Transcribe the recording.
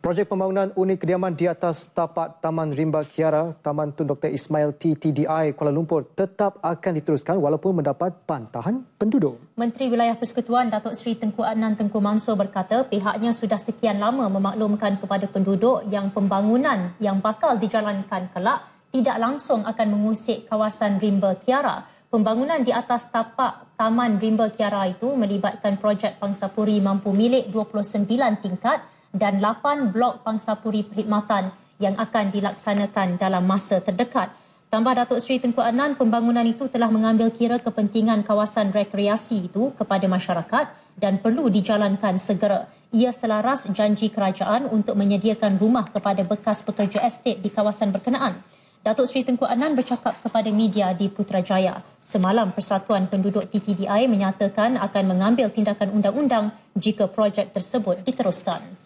Projek pembangunan unit kediaman di atas tapak Taman Rimba Kiara, Taman Tun Dr. Ismail TTDI Kuala Lumpur tetap akan diteruskan walaupun mendapat pantahan penduduk. Menteri Wilayah Persekutuan Datuk Seri Tengku Adnan Tengku Mansor berkata pihaknya sudah sekian lama memaklumkan kepada penduduk yang pembangunan yang bakal dijalankan kelak tidak langsung akan mengusik kawasan Rimba Kiara. Pembangunan di atas tapak Taman Rimba Kiara itu melibatkan projek pangsapuri mampu milik 29 tingkat dan 8 blok pangsapuri perkhidmatan yang akan dilaksanakan dalam masa terdekat. Tambah Datuk Seri Tengku Anan, pembangunan itu telah mengambil kira kepentingan kawasan rekreasi itu kepada masyarakat dan perlu dijalankan segera. Ia selaras janji kerajaan untuk menyediakan rumah kepada bekas pekerja estet di kawasan berkenaan. Datuk Seri Tengku Anan bercakap kepada media di Putrajaya. Semalam Persatuan Penduduk TTDI menyatakan akan mengambil tindakan undang-undang jika projek tersebut diteruskan.